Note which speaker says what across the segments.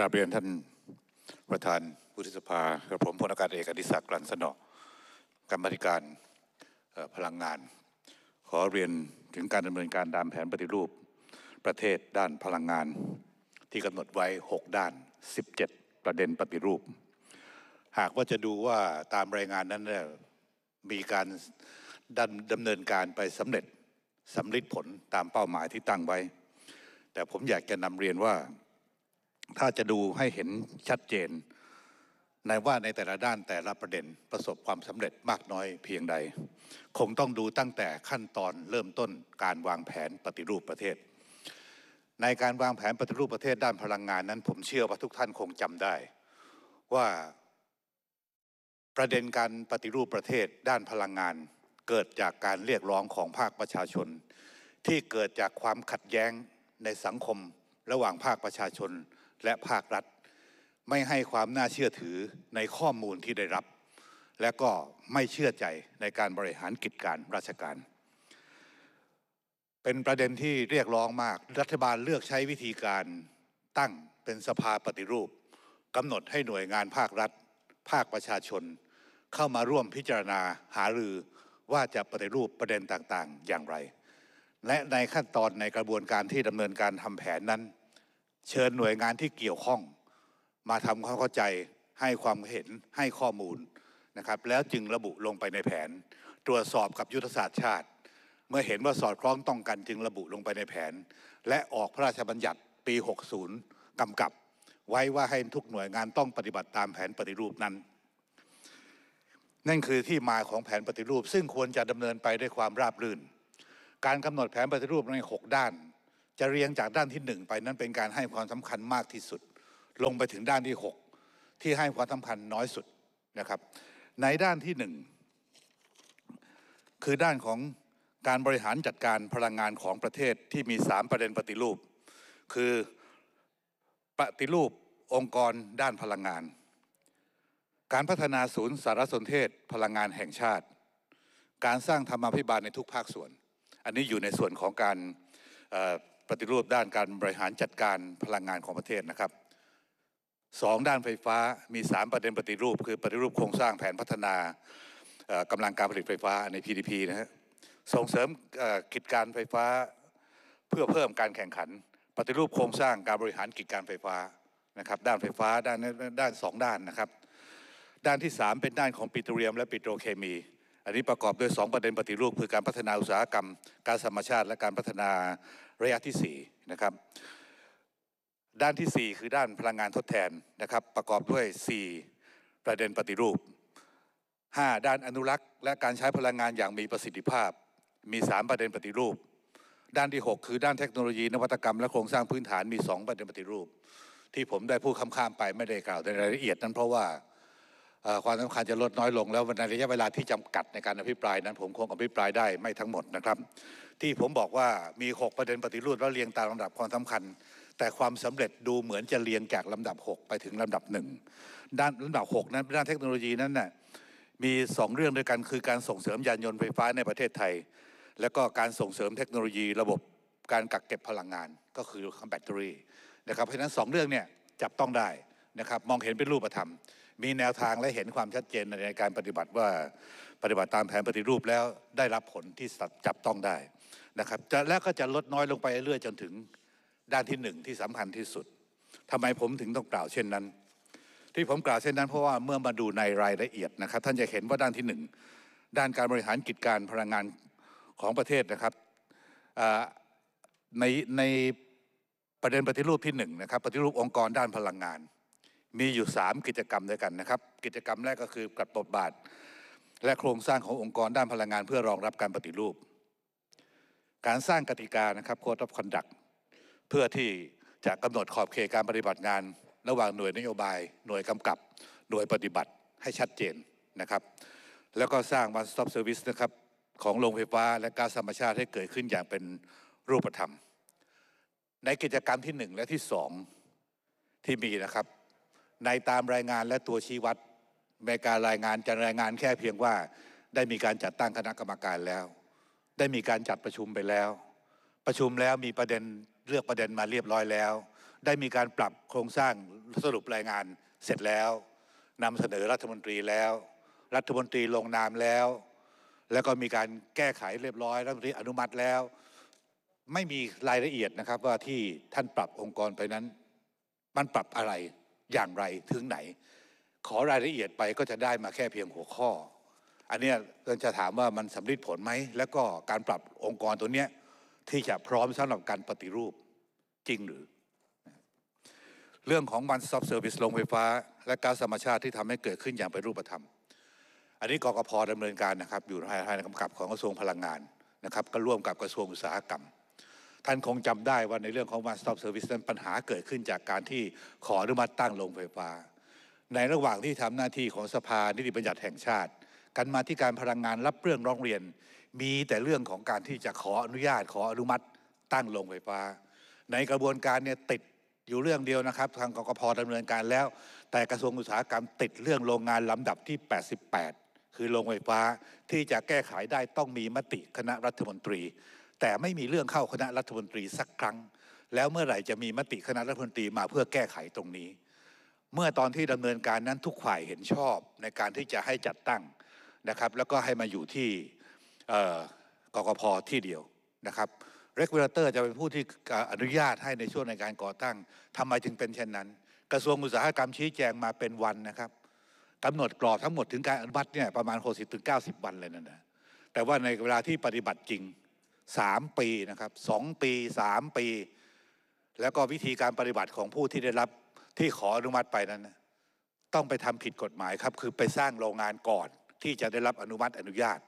Speaker 1: กราบเรียนท่านประธานบุฒิสภากับผมพลอากาศเอกอดิศักดิ์กลันสนอกรรมธิการพลังงาน ขอเรียนถึงการดำเนินการตามแผนปฏิรูป ประเทศด้านพลังงานที่กำหนดไว้ 6 ด้าน 17 ประเด็นปฏิรูป หากว่าจะดูว่าตามรายงานนั้นมีการดำดำเนินการไปสำเร็จสำลิดผลตามเป้าหมายที่ตั้งไว้ แต่ผมอยากจะนำเรียนว่าถ้าจะดูให้เห็นชัดเจน ในว่าในแต่ละด้านแต่ละประเด็นประสบความสำเร็จมากน้อยเพียงใด คงต้องดูตั้งแต่ขั้นตอนเริ่มต้นการวางแผนปฏิรูปประเทศ ในการวางแผนปฏิรูปประเทศด้านพลังงานนั้นผมเชื่อว่าทุกท่านคงจำได้ ว่า ประเด็นการปฏิรูปประเทศด้านพลังงาน เกิดจากการเรียกร้องของภาคประชาชน ที่เกิดจากความขัดแย้งในสังคมระหว่างภาคประชาชนและภาครัฐไม่ให้ความน่าเชื่อถือในข้อมูลที่ได้รับ และก็ไม่เชื่อใจในการบริหารกิจการราชการ เป็นประเด็นที่เรียกร้องมากรัฐบาลเลือกใช้วิธีการตั้งเป็นสภาปฏิรูปกำหนดให้หน่วยงานภาครัฐ ภาคประชาชน เข้ามาร่วมพิจารณาหารือว่าจะปฏิรูปประเด็นต่างๆ อย่างไร และในขั้นตอนในกระบวนการที่ดำเนินการทำแผนนั้นเชิญหน่วยงานที่เกี่ยวข้อง มาทำความเข้าใจให้ความเห็นให้ข้อมูลนะครับแล้วจึงระบุลงไปในแผน ตรวจสอบกับยุทธศาสตร์ชาติ เมื่อเห็นว่าสอดคล้องต้องกันจึงระบุลงไปในแผน และออกพระราชบัญญัติปี 60กำกับไว้ว่าให้ทุกหน่วยงานต้องปฏิบัติตามแผนปฏิรูปนั้น นั่นคือที่มาของแผนปฏิรูป ซึ่งควรจะดำเนินไปด้วยความราบรื่น การกำหนดแผนปฏิรูปใน 6 ด้านจะเรียงจากด้านที่หนึ่งไปนั้นเป็นการให้ความสำคัญมากที่สุดลงไปถึงด้านที่ 6 ที่ให้ความสำคัญน้อยสุดนะครับ ในด้านที่หนึ่งคือด้านของการบริหารจัดการพลังงานของประเทศที่มี 3 ประเด็นปฏิรูป คือปฏิรูปองค์กรด้านพลังงาน การพัฒนาศูนย์สารสนเทศพลังงานแห่งชาติ การสร้างธรรมาภิบาลในทุกภาคส่วน อันนี้อยู่ในส่วนของการปฏิรูปด้านการบริหารจัดการพลังงานของประเทศนะครับสองด้านไฟฟ้ามี 3 ประเด็นปฏิรูป คือ ปฏิรูปโครงสร้างแผนพัฒนากำลังการผลิตไฟฟ้าใน PDP นะฮะส่งเสริมกิจการไฟฟ้า เพื่อเพิ่มการแข่งขันปฏิรูปโครงสร้างการบริหารกิจการไฟฟ้านะครับ ด้านไฟฟ้าด้านด้านสองด้านนะครับด้านที่3เป็นด้านของปิโตรเลียมและปิโตรเคมี อันนี้ประกอบด้วย 2 ประเด็นปฏิรูปคือการพัฒนาอุตสาหกรรม การธรรมชาติและการพัฒนาระยะที่4นะครับด้านที่ 4 คือด้านพลังงานทดแทนนะครับประกอบด้วย 4 ประเด็นปฏิรูป 5 ด้านอนุรักษ์และการใช้พลังงานอย่างมีประสิทธิภาพ มี 3 ประเด็นปฏิรูป ด้านที่ 6 คือด้านเทคโนโลยีนวัตกรรมและโครงสร้างพื้นฐานมี 2 ประเด็นปฏิรูป ที่ผมได้พูดค้ำๆไปไม่ได้กล่าวในรายละเอียดนั้นเพราะว่าความสำคัญจะลดน้อยลงแล้วในระยะเวลาที่จำกัดในการอภิปรายนั้นผมคงอภิปรายได้ไม่ทั้งหมดนะครับ ที่ผมบอกว่ามี 6 ประเด็นปฏิรูปแล้วเรียงตามลำดับความสำคัญ แต่ความสำเร็จดูเหมือนจะเรียงจากลำดับ 6 ไปถึงลำดับหนึ่งด้านลำดับ 6 นั้นด้านเทคโนโลยีนั้นน่ะมี 2 เรื่องด้วยกันคือการส่งเสริมยานยนต์ไฟฟ้าในประเทศไทย และก็การส่งเสริมเทคโนโลยี ระบบการกักเก็บพลังงานก็คือแบตเตอรี่นะครับเพราะฉะนั้น 2 เรื่องเนี่ยจับต้องได้นะครับมองเห็นเป็นรูปธรรมมีแนวทางและเห็นความชัดเจนในการปฏิบัติว่าปฏิบัติตามแผนปฏิรูปแล้วได้รับผลที่จับต้องได้นะครับ แล้วก็จะลดน้อยลงไปเรื่อยจนถึงด้านที่หนึ่งที่สำคัญที่สุด ทำไมผมถึงต้องกล่าวเช่นนั้น ที่ผมกล่าวเช่นนั้นเพราะว่าเมื่อมาดูในรายละเอียดนะครับ ท่านจะเห็นว่าด้านที่หนึ่งด้านการบริหารกิจการพลังงานของประเทศนะครับในในประเด็นปฏิรูปที่หนึ่งนะครับปฏิรูปองค์กรด้านพลังงานมีอยู่3กิจกรรมด้วยกันนะครับ กิจกรรมแรกก็คือกรับบทบาท และโครงสร้างขององค์กรด้านพลังงานเพื่อรองรับการปฏิรูป การสร้างกติกานะครับโค้ดรับคอนดักเพื่อที่จะกำหนดขอบเขตการปฏิบัติงาน ระหว่างหน่วยนโยบาย หน่วยกำกับหน่วยปฏิบัติให้ชัดเจนนะครับ แล้วก็สร้าง one stop service นะครับ ของโรงไฟฟ้าและการธรรมชาติให้เกิดขึ้นอย่างเป็นรูปธรรม ในกิจกรรมที่ 1 และที่2ที่มีนะครับในตามรายงานและตัวชี้วัดในการรายงานจะรายงานแค่เพียงว่า ได้มีการจัดตั้งคณะกรรมการแล้ว ได้มีการจัดประชุมไปแล้ว ประชุมแล้วมีประเด็นเลือกประเด็นมาเรียบร้อยแล้ว ได้มีการปรับโครงสร้างสรุปรายงานเสร็จแล้วนำเสนอรัฐมนตรีแล้ว รัฐมนตรีลงนามแล้ว แล้วก็มีการแก้ไขเรียบร้อยรัฐมนตรีอนุมัติแล้ว ไม่มีรายละเอียดนะครับว่าที่ท่านปรับองค์กรไปนั้น มันปรับอะไรอย่างไรถึงไหน ขอรายละเอียดไปก็จะได้มาแค่เพียงหัวข้อ อันนี้เรนจะถามว่ามันสำลิดผลไหม แล้วก็การปรับองค์กรตัวเนี้ย ที่จะพร้อมสำหรับการปฏิรูปจริงหรือ เรื่องของ one s t o เซอร์วิสโรงไฟฟ้า และการสมชาติที่ทำให้เกิดขึ้นอย่างเป็นรูปธรรม อันนี้กกพดำเนินการนะครับอยู่ภายใต้กำกับของกระทรวงพลังงานนะครับก็ร่วมกับกระทรวงอุตสาหกรรมท่านคงจำได้ว่าในเรื่องของ one stop service นั้นปัญหาเกิดขึ้นจากการที่ขออนุมัติตั้งโรงไฟฟ้า ในระหว่างที่ทำหน้าที่ของสภานิติบัญญัติแห่งชาติ กันมาที่การพลังงานรับเรื่องร้องเรียน มีแต่เรื่องของการที่จะขออนุญาต ขออนุมัติตั้งโรงไฟฟ้า ในกระบวนการเนี่ยติดอยู่เรื่องเดียวนะครับ ทางกกพดำเนินการแล้ว แต่กระทรวงอุตสาหกรรม ติดเรื่องโรงงานลำดับที่ 88 คือโรงไฟฟ้าที่จะแก้ไขได้ต้องมีมติคณะรัฐมนตรีแต่ไม่มีเรื่องเข้าคณะรัฐมนตรีสักครั้ง แล้วเมื่อไหร่จะมีมติคณะรัฐมนตรีมาเพื่อแก้ไขตรงนี้ เมื่อตอนที่ดำเนินการนั้นทุกฝ่ายเห็นชอบในการที่จะให้จัดตั้งนะครับ แล้วก็ให้มาอยู่ที่กกพที่เดียวนะครับ เรกเเลเตอร์จะเป็นผู้ที่อนุญาตให้ในช่วงในการก่อตั้ง ทำไมจึงเป็นเช่นนั้น กระทรวงอุตสาหกรรมชี้แจงมาเป็นวันนะครับกำหนดกรอบทั้งหมดถึงการอนุมัติเนี่ยประมาณ 60-90วันเลยนั่นนะ แต่ว่าในเวลาที่ปฏิบัติจริงสามปีนะครับสองปีสามปี แล้วก็วิธีการปฏิบัติของผู้ที่ได้รับที่ขออนุมัติไปนั้น ต้องไปทำผิดกฎหมายครับ คือไปสร้างโรงงานก่อนที่จะได้รับอนุมัติอนุญาต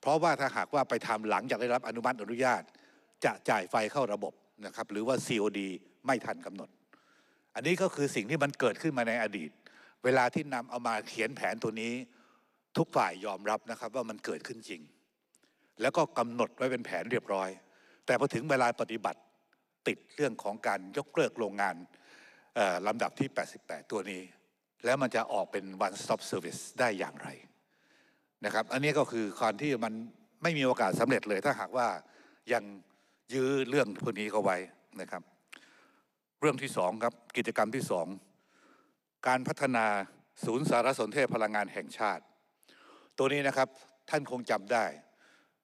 Speaker 1: เพราะว่าถ้าหากว่าไปทำหลังจากได้รับอนุมัติอนุญาต จะจ่ายไฟเข้าระบบนะครับหรือว่า COD ไม่ทันกำหนด อันนี้ก็คือสิ่งที่มันเกิดขึ้นมาในอดีต เวลาที่นำเอามาเขียนแผนตัวนี้ ทุกฝ่ายยอมรับนะครับว่ามันเกิดขึ้นจริงแล้วก็กำหนดไว้เป็นแผนเรียบร้อย แต่พอถึงเวลาปฏิบัติติดเรื่องของการยกเลิกโรงงานลำดับที่ 88 ตัวนี้ แล้วมันจะออกเป็น one stop service ได้อย่างไร นะครับ อันนี้ก็คือความที่มัน ไม่มีโอกาสสำเร็จเลยถ้าหากว่ายังยื้อเรื่องพวกนี้เข้าไว้นะครับ เรื่องที่สองครับ กิจกรรมที่สองการพัฒนาศูนย์สารสนเทศพลังงานแห่งชาติ ตัวนี้นะครับท่านคงจำได้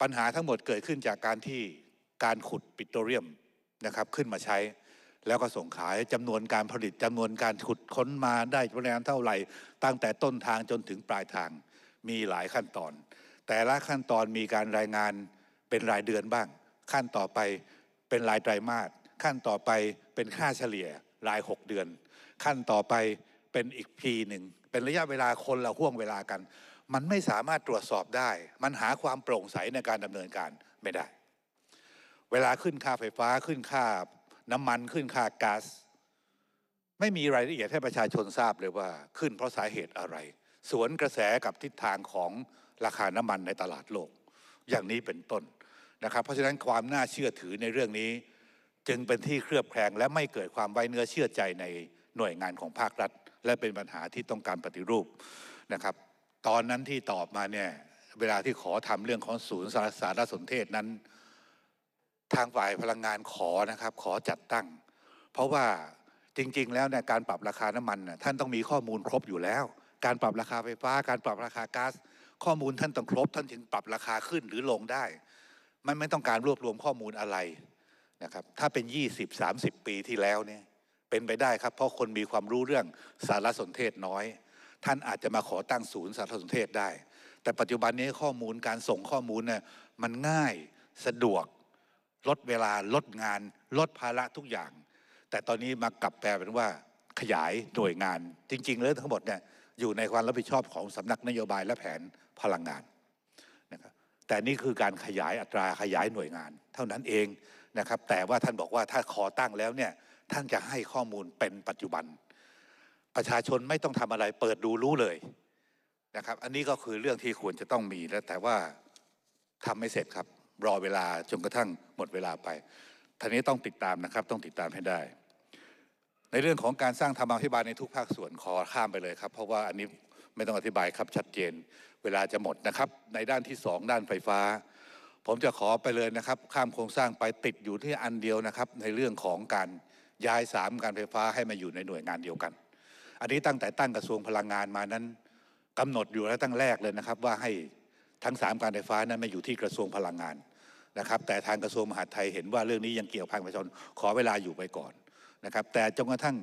Speaker 1: ปัญหาทั้งหมดเกิดขึ้นจากการที่การขุดปิโตรเลียมนะครับขึ้นมาใช้ แล้วก็ส่งขายจำนวนการผลิตจำนวนการขุดค้นมาได้ปริมาณเท่าไหร่ ตั้งแต่ต้นทางจนถึงปลายทาง มีหลายขั้นตอน แต่ละขั้นตอนมีการรายงานเป็นรายเดือนบ้าง ขั้นต่อไปเป็นรายไตรมาสขั้นต่อไปเป็นค่าเฉลี่ยรายกเดือน ขั้นต่อไปเป็นอีกพีหนึ่งเป็นระยะเวลาคนละห่วงเวลากันมันไม่สามารถตรวจสอบได้ มันหาความโปร่งใสในการดำเนินการไม่ได้ เวลาขึ้นค่าไฟฟ้าขึ้นค่าน้ำมันขึ้นค่าก๊าซไม่มีรายละเอียดให้ประชาชนทราบเลยว่าขึ้นเพราะสาเหตุอะไร สวนกระแสกับทิศทางของราคาน้ำมันในตลาดโลก อย่างนี้เป็นต้นนะครับ เพราะฉะนั้นความน่าเชื่อถือในเรื่องนี้จึงเป็นที่เครือบแคลงและไม่เกิดความไว้เนื้อเชื่อใจในหน่วยงานของภาครัฐ และเป็นปัญหาที่ต้องการปฏิรูปนะครับตอนนั้นที่ตอบมาเนี่ยเวลาที่ขอทำเรื่องของศูนย์สารสารสนเทศนั้น ทางฝ่ายพลังงานขอนะครับ ขอจัดตั้ง เพราะว่าจริงๆ แล้วเนี่ยการปรับราคาน้ำมันท่านต้องมีข้อมูลครบอยู่แล้ว การปรับราคาไฟฟ้า การปรับราคาก๊าซข้อมูลท่านต้องครบ ท่านถึงปรับราคาขึ้นหรือลงได้ มันไม่ต้องการรวบรวมข้อมูลอะไรนะครับถ้าเป็น20-30 ปีที่แล้วเนี่ยเป็นไปได้ครับ เพราะคนมีความรู้เรื่องสารสนเทศน้อยท่านอาจจะมาขอตั้งศูนย์สารสนเทศได้ แต่ปัจจุบันนี้ข้อมูลการส่งข้อมูลเนี่ยมันง่ายสะดวกลดเวลาลดงาน ลดภาระทุกอย่าง แต่ตอนนี้มากลับแปลเป็นว่า ขยายหน่วยงานจริงๆแล้วทั้งหมดเนี่ยอยู่ในความรับผิดชอบของสำนักนโยบายและแผนพลังงานนะครับแต่นี่คือการขยายอัตราขยายหน่วยงาน เท่านั้นเองนะครับแต่ว่าท่านบอกว่าถ้าขอตั้งแล้วเนี่ยท่านจะให้ข้อมูลเป็นปัจจุบันประชาชนไม่ต้องทำอะไรเปิดดูรู้เลยนะครับ อันนี้ก็คือเรื่องที่ควรจะต้องมีแล้วแต่ว่าทำไม่เสร็จครับ รอเวลาจนกระทั่งหมดเวลาไปท่านี้ต้องติดตามนะครับ ต้องติดตามให้ได้ ในเรื่องของการสร้างธรรมาภิบาลในทุกภาคส่วนขอข้ามไปเลยครับ เพราะว่าอันนี้ไม่ต้องอธิบายครับ ชัดเจนเวลาจะหมดนะครับในด้านที่สองด้านไฟฟ้า ผมจะขอไปเลยนะครับ ข้ามโครงสร้างไปติดอยู่ที่อันเดียวนะครับในเรื่องของการย้ายสามการไฟฟ้าให้มาอยู่ในหน่วยงานเดียวกันอันนี้ตั้งแต่ตั้งกระทรวงพลังงานมานั้น กำหนดอยู่แล้วตั้งแรกเลยนะครับ ว่าให้ทั้ง 3 การไฟฟ้านั้นมาอยู่ที่กระทรวงพลังงานนะครับแต่ทางกระทรวงมหาดไทย เห็นว่าเรื่องนี้ยังเกี่ยวพันประชาชนขอเวลาอยู่ไปก่อนนะครับแต่จนกระทั่ง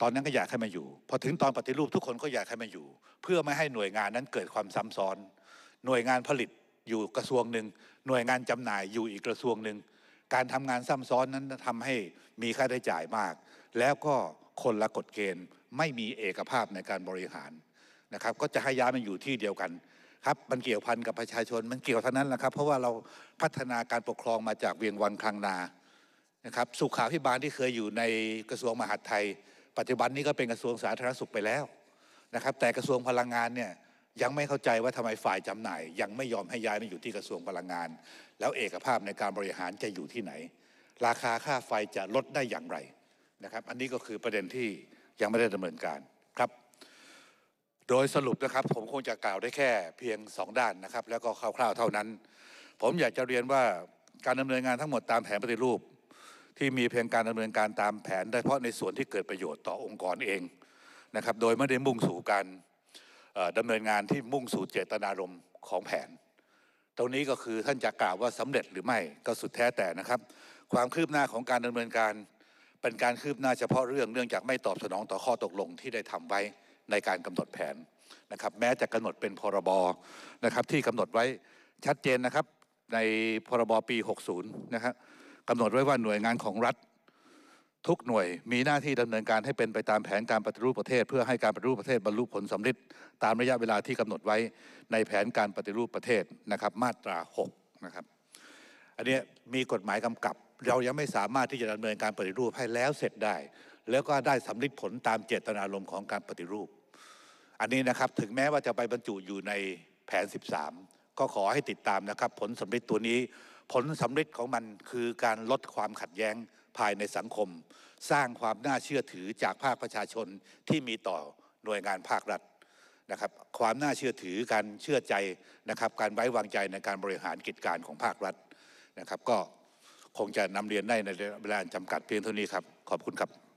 Speaker 1: ตอนนั้นก็อยากให้มาอยู่ พอถึงตอนปฏิรูปทุกคนก็อยากให้มาอยู่ เพื่อไม่ให้หน่วยงานนั้นเกิดความซ้ำซ้อน หน่วยงานผลิตอยู่กระทรวงหนึ่งหน่วยงานจำหน่ายอยู่อีกกระทรวงหนึ่งการทำงานซ้ำซ้อนนั้นทำให้มีค่าใช้จ่ายมาก แล้วก็คนละกฎเกณฑ์ไม่มีเอกภาพในการบริหารนะครับก็จะให้ย้ายมันอยู่ที่เดียวกันครับมันเกี่ยวพันกับประชาชนมันเกี่ยวเท่านั้นแหละครับ เพราะว่าเราพัฒนาการปกครองมาจากเวียงวันคลังนานะครับสุขาพิบาลที่เคยอยู่ในกระทรวงมหาดไทย ปัจจุบันนี้ก็เป็นกระทรวงสาธารณสุขไปแล้วนะครับแต่กระทรวงพลังงานเนี่ยยังไม่เข้าใจว่าทำไมฝ่ายจำหน่าย ยังไม่ยอมให้ย้ายมาอยู่ที่กระทรวงพลังงาน แล้วเอกภาพในการบริหารจะอยู่ที่ไหน ราคาค่าไฟจะลดได้อย่างไรนะครับอันนี้ก็คือประเด็นที่ยังไม่ได้ดำเนินการครับโดยสรุปนะครับผมคงจะกล่าวได้แค่เพียง 2 ด้านนะครับ แล้วก็คร่าวๆเท่านั้น ผมอยากจะเรียนว่าการดำเนินงานทั้งหมดตามแผนปฏิรูป ที่มีเพียงการดำเนินการตามแผน ได้เพราะในส่วนที่เกิดประโยชน์ต่อองค์กรเองนะครับโดยไม่ได้มุ่งสู่การดำเนินงานที่มุ่งสู่เจตนารมณ์ของแผนตรงนี้ก็คือท่านจะกล่าวว่าสำเร็จหรือไม่ก็สุดแท้แต่นะครับ ความคืบหน้าของการดำเนินการเป็นการคืบหน้าเฉพาะเรื่องเนื่องจากไม่ตอบสนองต่อข้อตกลงที่ได้ทำไว้ในการกำหนดแผนนะครับ แม้จะกำหนดเป็นพรบนะครับที่กำหนดไว้ชัดเจนนะครับในพรบปี 60นะครับกำหนดไว้ว่าหน่วยงานของรัฐ ทุกหน่วยมีหน้าที่ดำเนินการให้เป็นไปตามแผนการปฏิรูปประเทศ เพื่อให้การปฏิรูปประเทศบรรลุผลสำเร็จตามระยะเวลาที่กำหนดไว้ในแผนการปฏิรูปประเทศนะครับมาตรา6นะครับอันนี้มีกฎหมายกำกับเรายังไม่สามารถที่จะดำเนินการปฏิรูปให้แล้วเสร็จได้ แล้วก็ได้สำลิดผลตามเจตนารมณ์ของการปฏิรูป อันนี้นะครับถึงแม้ว่าจะไปบรรจุอยู่ในแผน 13 ก็ขอให้ติดตามนะครับผลสำลิดตัวนี้ผลสำลิดของมันคือการลดความขัดแย้งภายในสังคม สร้างความน่าเชื่อถือจากภาคประชาชนที่มีต่อหน่วยงานภาครัฐนะครับ ความน่าเชื่อถือการเชื่อใจนะครับ การไว้วางใจในการบริหารกิจการของภาครัฐนะครับก็คงจะนำเรียนได้ในเวลาจำกัดเพียงเท่านี้ครับ ขอบคุณครับ